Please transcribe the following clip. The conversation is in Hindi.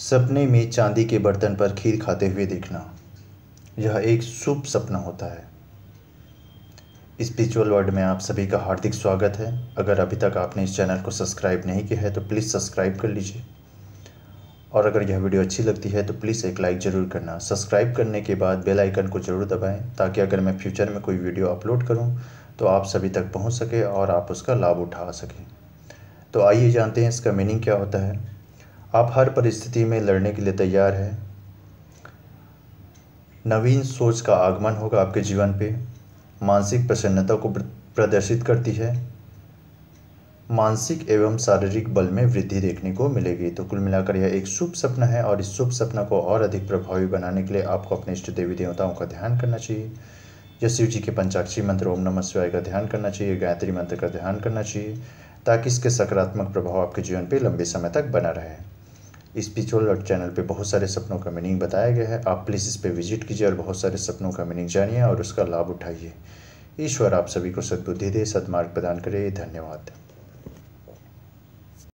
सपने में चांदी के बर्तन पर खीर खाते हुए देखना यह एक शुभ सपना होता है स्पिरिचुअल वर्ल्ड में आप सभी का हार्दिक स्वागत है अगर अभी तक आपने इस चैनल को सब्सक्राइब नहीं किया है तो प्लीज़ सब्सक्राइब कर लीजिए और अगर यह वीडियो अच्छी लगती है तो प्लीज़ एक लाइक ज़रूर करना सब्सक्राइब करने के बाद बेल आइकन को ज़रूर दबाएं ताकि अगर मैं फ्यूचर में कोई वीडियो अपलोड करूं तो आप सभी तक पहुंच सके और आप उसका लाभ उठा सकें तो आइए जानते हैं इसका मीनिंग क्या होता है आप हर परिस्थिति में लड़ने के लिए तैयार हैं नवीन सोच का आगमन होगा आपके जीवन पे मानसिक प्रसन्नता को प्रदर्शित करती है मानसिक एवं शारीरिक बल में वृद्धि देखने को मिलेगी तो कुल मिलाकर यह एक शुभ सपना है और इस शुभ सपना को और अधिक प्रभावी बनाने के लिए आपको अपने इष्ट देवी देवताओं का ध्यान करना चाहिए या शिव जी के पंचाक्षी मंत्र ओम नमः शिवाय का ध्यान करना चाहिए गायत्री मंत्र का ध्यान करना चाहिए ताकि इसके सकारात्मक प्रभाव आपके जीवन पर लंबे समय तक बना रहे इस स्पिरिचुअल और चैनल पे बहुत सारे सपनों का मीनिंग बताया गया है आप प्लीज़ इस पर विजिट कीजिए और बहुत सारे सपनों का मीनिंग जानिए और उसका लाभ उठाइए ईश्वर आप सभी को सद्बुद्धि दे सदमार्ग प्रदान करे धन्यवाद